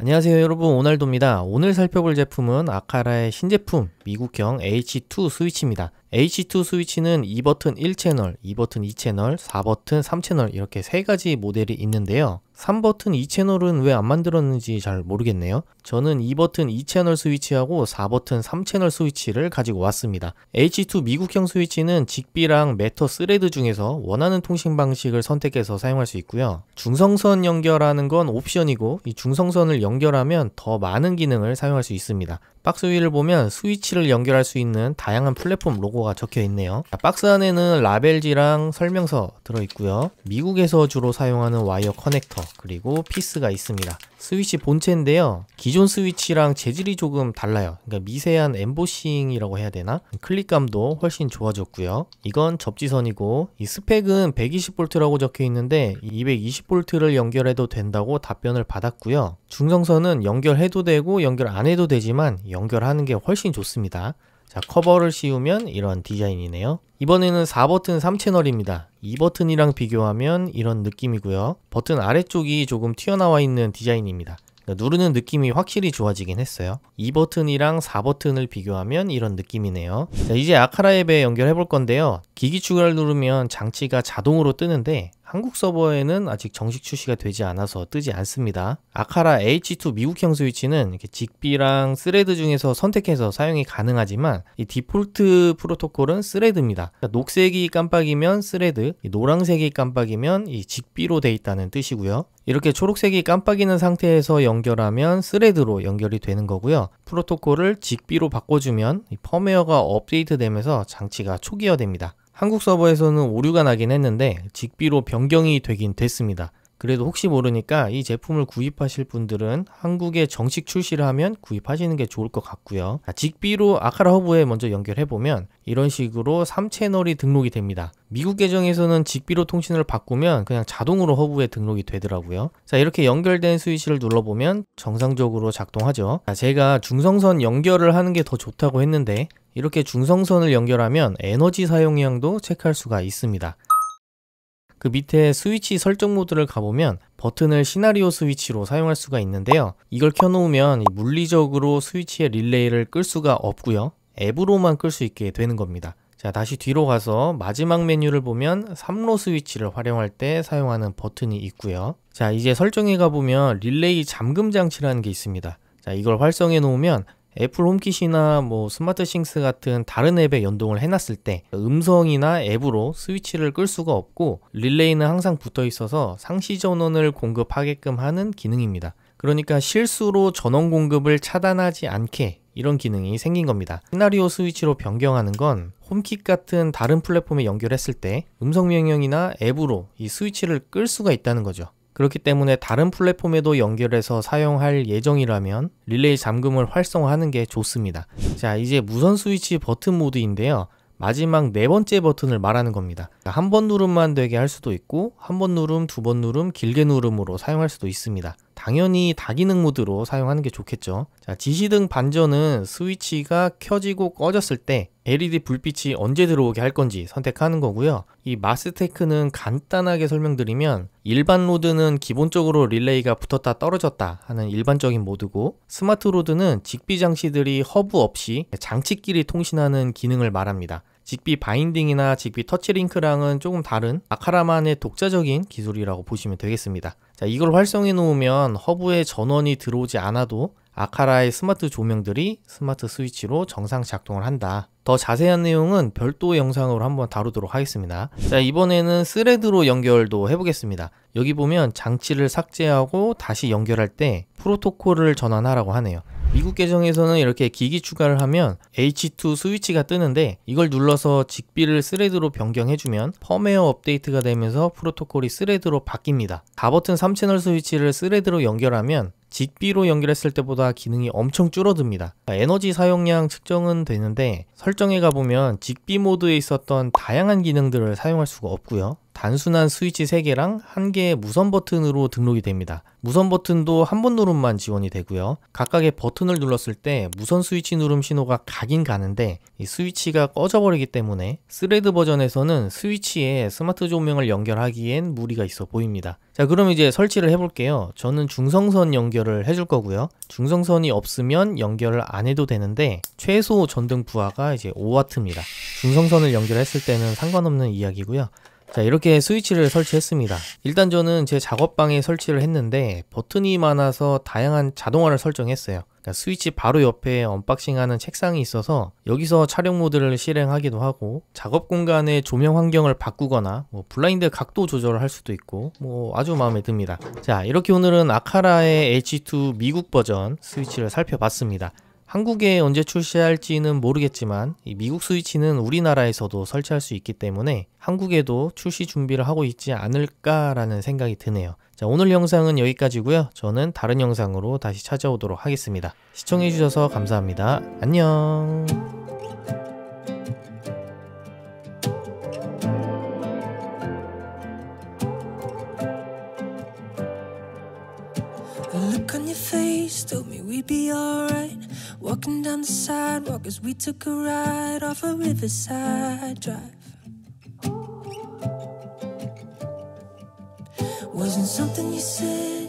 안녕하세요 여러분 오날도입니다. 오늘 살펴볼 제품은 아카라의 신제품 미국형 H2 스위치입니다. H2 스위치는 2버튼 1채널, 2버튼 2채널, 4버튼 3채널 이렇게 세 가지 모델이 있는데요. 3버튼 2채널은 왜 안 만들었는지 잘 모르겠네요. 저는 2버튼 2채널 스위치하고 4버튼 3채널 스위치를 가지고 왔습니다. H2 미국형 스위치는 직비랑 메터 스레드 중에서 원하는 통신 방식을 선택해서 사용할 수 있고요. 중성선 연결하는 건 옵션이고 이 중성선을 연결하면 더 많은 기능을 사용할 수 있습니다. 박스 위를 보면 스위치를 연결할 수 있는 다양한 플랫폼 로고가 적혀 있네요. 박스 안에는 라벨지랑 설명서 들어있고요. 미국에서 주로 사용하는 와이어 커넥터 그리고 피스가 있습니다. 스위치 본체인데요. 기존 기존 스위치랑 재질이 조금 달라요. 그러니까 미세한 엠보싱이라고 해야 되나? 클릭감도 훨씬 좋아졌고요. 이건 접지선이고 이 스펙은 120V라고 적혀 있는데 220V를 연결해도 된다고 답변을 받았고요. 중성선은 연결해도 되고 연결 안 해도 되지만 연결하는 게 훨씬 좋습니다. 자 커버를 씌우면 이런 디자인이네요 이번에는 4버튼 3채널입니다 2버튼이랑 비교하면 이런 느낌이고요 버튼 아래쪽이 조금 튀어나와 있는 디자인입니다 그러니까 누르는 느낌이 확실히 좋아지긴 했어요. 2 버튼이랑 4버튼을 비교하면 이런 느낌이네요. 자, 이제 아카라 앱에 연결해 볼 건데요. 기기 추가를 누르면 장치가 자동으로 뜨는데 한국 서버에는 아직 정식 출시가 되지 않아서 뜨지 않습니다. 아카라 H2 미국형 스위치는 이렇게 직비랑 스레드 중에서 선택해서 사용이 가능하지만 이 디폴트 프로토콜은 스레드입니다. 그러니까 녹색이 깜빡이면 스레드, 노란색이 깜빡이면 이 직비로 돼 있다는 뜻이고요. 이렇게 초록색이 깜빡이는 상태에서 연결하면 스레드로 연결이 되는 거고요. 프로토콜을 직비로 바꿔주면 펌웨어가 업데이트되면서 장치가 초기화됩니다. 한국 서버에서는 오류가 나긴 했는데 직비로 변경이 되긴 됐습니다. 그래도 혹시 모르니까 이 제품을 구입하실 분들은 한국에 정식 출시를 하면 구입하시는 게 좋을 것 같고요. 직비로 아카라 허브에 먼저 연결해보면 이런 식으로 3채널이 등록이 됩니다. 미국 계정에서는 직비로 통신을 바꾸면 그냥 자동으로 허브에 등록이 되더라고요. 자 이렇게 연결된 스위치를 눌러보면 정상적으로 작동하죠. 자, 제가 중성선 연결을 하는 게 더 좋다고 했는데 이렇게 중성선을 연결하면 에너지 사용량도 체크할 수가 있습니다. 그 밑에 스위치 설정 모드를 가보면 버튼을 시나리오 스위치로 사용할 수가 있는데요. 이걸 켜놓으면 물리적으로 스위치의 릴레이를 끌 수가 없고요. 앱으로만 끌 수 있게 되는 겁니다. 자 다시 뒤로 가서 마지막 메뉴를 보면 3로 스위치를 활용할 때 사용하는 버튼이 있고요 자 이제 설정에 가보면 릴레이 잠금 장치라는 게 있습니다 자 이걸 활성해 놓으면 애플 홈킷이나 뭐 스마트 싱스 같은 다른 앱에 연동을 해놨을 때 음성이나 앱으로 스위치를 끌 수가 없고 릴레이는 항상 붙어 있어서 상시 전원을 공급하게끔 하는 기능입니다. 그러니까 실수로 전원 공급을 차단하지 않게 이런 기능이 생긴 겁니다. 시나리오 스위치로 변경하는 건 홈킷 같은 다른 플랫폼에 연결했을 때 음성 명령이나 앱으로 이 스위치를 끌 수가 있다는 거죠. 그렇기 때문에 다른 플랫폼에도 연결해서 사용할 예정이라면 릴레이 잠금을 활성화하는 게 좋습니다. 자 이제 무선 스위치 버튼 모드인데요. 마지막 네 번째 버튼을 말하는 겁니다. 한 번 누름만 되게 할 수도 있고 한 번 누름, 두 번 누름, 길게 누름으로 사용할 수도 있습니다. 당연히 다기능 모드로 사용하는 게 좋겠죠 자, 지시등 반전은 스위치가 켜지고 꺼졌을 때 LED 불빛이 언제 들어오게 할 건지 선택하는 거고요 이 마스테크는 간단하게 설명드리면 일반 로드는 기본적으로 릴레이가 붙었다 떨어졌다 하는 일반적인 모드고 스마트 로드는 직비 장치들이 허브 없이 장치끼리 통신하는 기능을 말합니다 직비 바인딩이나 직비 터치링크랑은 조금 다른 아카라만의 독자적인 기술이라고 보시면 되겠습니다. 자, 이걸 활성해 놓으면 허브에 전원이 들어오지 않아도 아카라의 스마트 조명들이 스마트 스위치로 정상 작동을 한다. 더 자세한 내용은 별도 영상으로 한번 다루도록 하겠습니다. 자 이번에는 스레드로 연결도 해보겠습니다. 여기 보면 장치를 삭제하고 다시 연결할 때 프로토콜을 전환하라고 하네요. 미국 계정에서는 이렇게 기기 추가를 하면 H2 스위치가 뜨는데 이걸 눌러서 직비를 스레드로 변경해주면 펌웨어 업데이트가 되면서 프로토콜이 스레드로 바뀝니다. 4버튼 3채널 스위치를 스레드로 연결하면 직비로 연결했을 때보다 기능이 엄청 줄어듭니다 에너지 사용량 측정은 되는데 설정에 가보면 직비 모드에 있었던 다양한 기능들을 사용할 수가 없고요 단순한 스위치 3개랑 1개의 무선 버튼으로 등록이 됩니다. 무선 버튼도 한 번 누름만 지원이 되고요. 각각의 버튼을 눌렀을 때 무선 스위치 누름 신호가 가긴 가는데 이 스위치가 꺼져버리기 때문에 스레드 버전에서는 스위치에 스마트 조명을 연결하기엔 무리가 있어 보입니다. 자 그럼 이제 설치를 해볼게요. 저는 중성선 연결을 해줄 거고요. 중성선이 없으면 연결을 안 해도 되는데 최소 전등 부하가 이제 5W입니다. 중성선을 연결했을 때는 상관없는 이야기고요. 자 이렇게 스위치를 설치했습니다 일단 저는 제 작업방에 설치를 했는데 버튼이 많아서 다양한 자동화를 설정했어요 그러니까 스위치 바로 옆에 언박싱하는 책상이 있어서 여기서 촬영 모드를 실행하기도 하고 작업 공간의 조명 환경을 바꾸거나 뭐 블라인드 각도 조절을 할 수도 있고 뭐 아주 마음에 듭니다 자 이렇게 오늘은 아카라의 H2 미국 버전 스위치를 살펴봤습니다 한국에 언제 출시할지는 모르겠지만 미국 스위치는 우리나라에서도 설치할 수 있기 때문에 한국에도 출시 준비를 하고 있지 않을까라는 생각이 드네요. 자, 오늘 영상은 여기까지고요. 저는 다른 영상으로 다시 찾아오도록 하겠습니다. 시청해주셔서 감사합니다. 안녕 face told me we'd be a l r Walking down the sidewalk as we took a ride off a riverside drive. Wasn't something you said